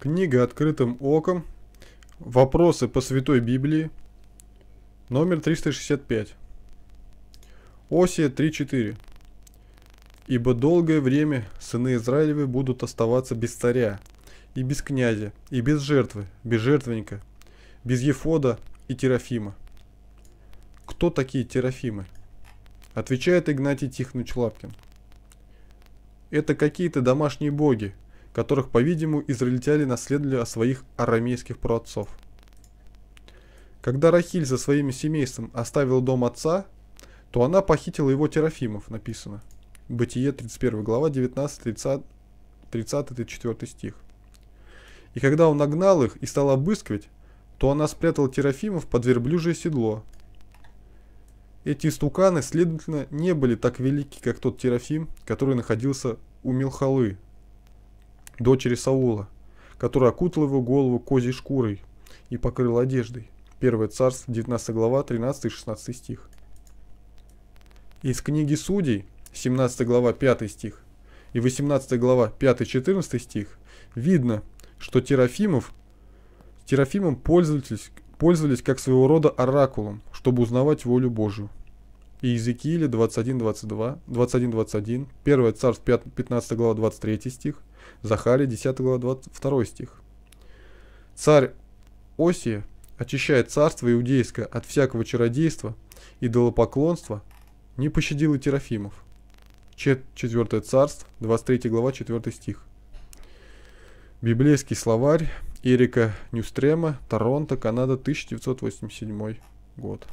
Книга «Открытым оком», «Вопросы по Святой Библии», номер 365, Осия 3.4. «Ибо долгое время сыны Израилевы будут оставаться без царя, и без князя, и без жертвы, без жертвенника, без Ефода и Терафима». Кто такие Терафимы? Отвечает Игнатий Тихонович Лапкин. Это какие-то домашние боги – которых, по-видимому, израильтяне наследовали от своих арамейских праотцов. Когда Рахиль со своим семейством оставила дом отца, то она похитила его Терафимов, написано. Бытие 31 глава 19-30-34 стих. И когда он нагнал их и стал обыскивать, то она спрятала Терафимов под верблюжье седло. Эти стуканы, следовательно, не были так велики, как тот Терафим, который находился у Милхалы, дочери Саула, которая окутала его голову козьей шкурой и покрыла одеждой. Первое Царство, 19 глава, 13-16 стих. Из книги Судей, 17 глава, 5 стих и 18 глава, 5-14 стих, видно, что Терафимов, Терафимом пользовались, пользовались как своего рода оракулом, чтобы узнавать волю Божию. И Иезекииля 21-22, 21-21, 1 Царств 15 глава 23 стих, Захария 10 глава 22 стих. Царь Осия очищает царство иудейское от всякого чародейства, идолопоклонства, не пощадил и Терафимов. Четвертое царство, 23 глава, 4 стих. Библейский словарь Эрика Нюстрема, Торонто, Канада, 1987 год.